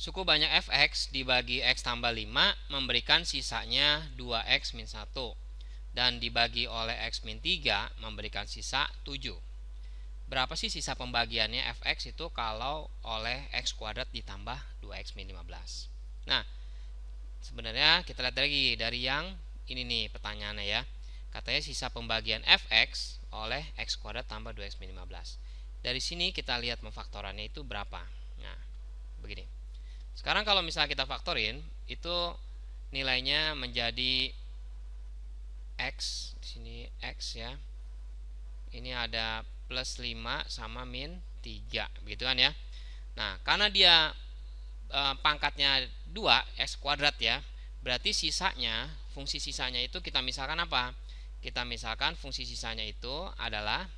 Suku banyak fx dibagi x tambah 5 memberikan sisanya 2x min 1. Dan dibagi oleh x min 3 memberikan sisa 7. Berapa sih sisa pembagiannya fx itu kalau oleh x kuadrat ditambah 2x min 15. Nah, sebenarnya kita lihat lagi dari yang ini nih pertanyaannya ya. Katanya sisa pembagian fx oleh x kuadrat tambah 2x min 15. Dari sini kita lihat memfaktorannya itu berapa. Nah, begini sekarang kalau misalnya kita faktorin, itu nilainya menjadi x di sini x ya. Ini ada plus 5 sama min 3, begitu kan ya. Nah, karena dia e, pangkatnya 2 x kuadrat ya. Berarti sisanya, fungsi sisanya itu kita misalkan apa? Kita misalkan fungsi sisanya itu adalah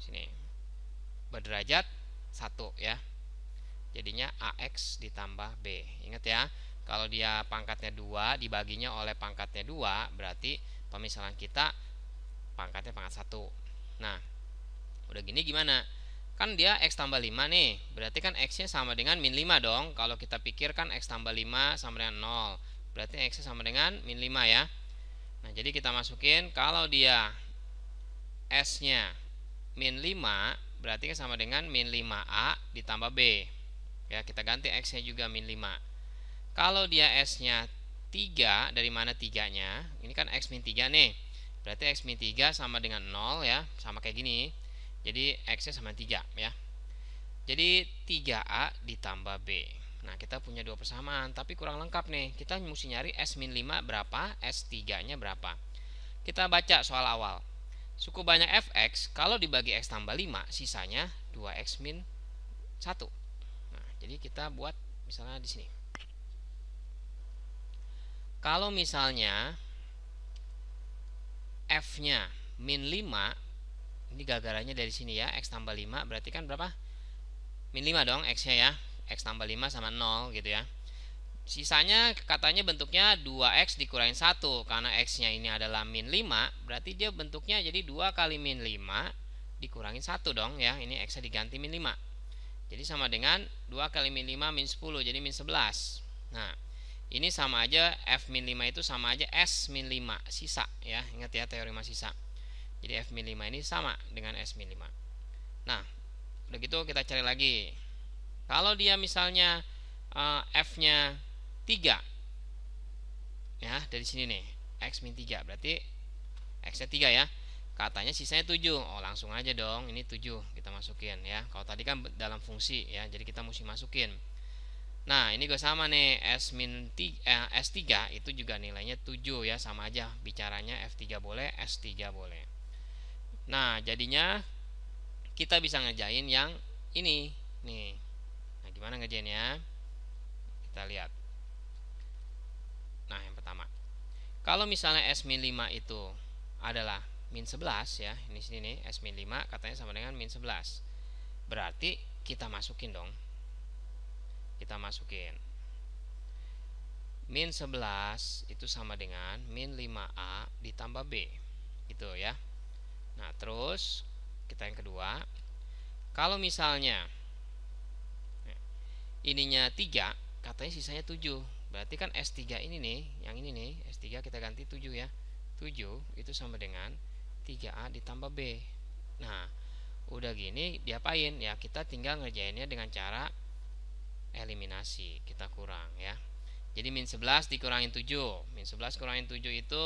sini berderajat 1 ya jadinya AX ditambah B. Ingat ya, kalau dia pangkatnya 2 dibaginya oleh pangkatnya 2, berarti pemisahan kita pangkatnya pangkat 1. Nah, udah gini gimana? Kan dia X tambah 5 nih, berarti kan X-nya sama dengan min 5 dong. Kalau kita pikirkan X tambah 5 sama dengan 0, berarti X-nya sama dengan min 5 ya. Nah, jadi kita masukin kalau dia S-nya min 5, berarti kan sama dengan min 5A ditambah B ya kita ganti x-nya juga min 5 kalau dia s-nya 3 dari mana 3 nya ini kan x min 3 nih berarti x min 3 sama dengan 0 ya sama kayak gini jadi x nya sama 3 ya jadi 3a ditambah b nah kita punya dua persamaan tapi kurang lengkap nih kita mesti nyari s min 5 berapa s 3 nya berapa kita baca soal awal suku banyak fx kalau dibagi x tambah 5 sisanya 2x min 1 jadi kita buat misalnya di sini. Kalau misalnya f-nya min 5 ini gagarannya dari sini ya x tambah 5 berarti kan berapa? Min 5 dong x-nya ya. x tambah 5 sama 0 gitu ya. Sisanya katanya bentuknya 2x dikurangin 1 Karena x-nya ini adalah min 5 Berarti dia bentuknya jadi 2 kali min 5 Dikurangin 1 dong ya Ini x-nya diganti min 5 jadi sama dengan 2 kali min 5 min 10 jadi min 11. Nah, ini sama aja F min 5 itu sama aja S min 5 sisa ya. Ingat ya teorema sisa. Jadi F min 5 ini sama dengan S min 5. Nah, udah gitu kita cari lagi. Kalau dia misalnya uh, F-nya 3. Ya, dari sini nih. X min 3 berarti X-nya 3 ya katanya sisanya 7 oh langsung aja dong ini 7 kita masukin ya kalau tadi kan dalam fungsi ya jadi kita mesti masukin nah ini gue sama nih S min 3, eh, S3 itu juga nilainya 7 ya sama aja bicaranya F3 boleh S3 boleh nah jadinya kita bisa ngejain yang ini nih nah gimana ngejainnya kita lihat nah yang pertama kalau misalnya S min 5 itu adalah min 11 ya ini sini nih S min 5 katanya sama dengan min 11 berarti kita masukin dong kita masukin min 11 itu sama dengan min 5A ditambah B gitu ya Nah terus kita yang kedua kalau misalnya ininya 3 katanya sisanya 7 berarti kan S3 ini nih yang ini nih S3 kita ganti 7 ya 7 itu sama dengan 3A ditambah B. Nah, udah gini diapain? Ya, kita tinggal ngerjainnya dengan cara eliminasi. Kita kurang ya. Jadi min 11 dikurangin 7. Min 11 kurangin 7 itu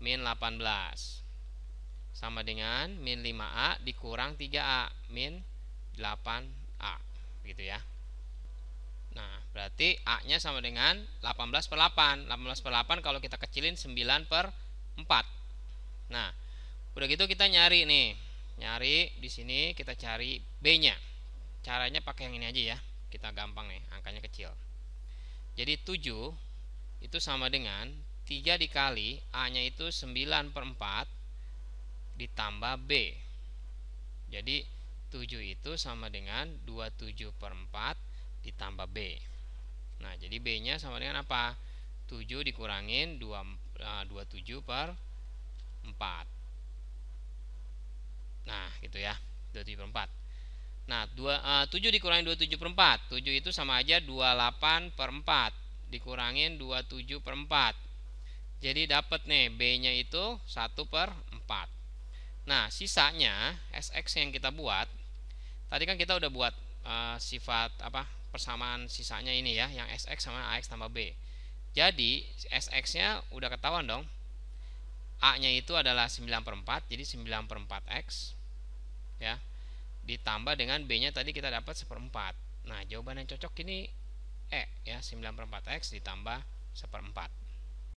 min 18. Sama dengan min 5A dikurang 3A. Min 8A. Begitu ya. Nah, berarti A-nya sama dengan 18 per 8. 18 per 8 kalau kita kecilin 9 per 4. Nah, Udah gitu kita nyari nih. Nyari di sini kita cari B-nya. Caranya pakai yang ini aja ya. Kita gampang nih, angkanya kecil. Jadi 7 itu sama dengan 3 dikali A-nya itu 9 per 4 ditambah B. Jadi 7 itu sama dengan 27 per 4 ditambah B. Nah, jadi B-nya sama dengan apa? 7 dikurangin 2, 27 eh, per 4 gitu ya 27 per 4 nah 2, uh, 7 dikurangi 27 per 4 7 itu sama aja 28 per 4 dikurangin 27 per 4 jadi dapat nih B nya itu 1 per 4 nah sisanya SX yang kita buat tadi kan kita udah buat uh, sifat apa persamaan sisanya ini ya yang SX sama AX tambah B jadi SX nya udah ketahuan dong A nya itu adalah 9 per 4 jadi 9 per 4 X ya ditambah dengan B-nya tadi kita dapat seperempat nah jawaban yang cocok ini E ya sembilan per 4X ditambah seperempat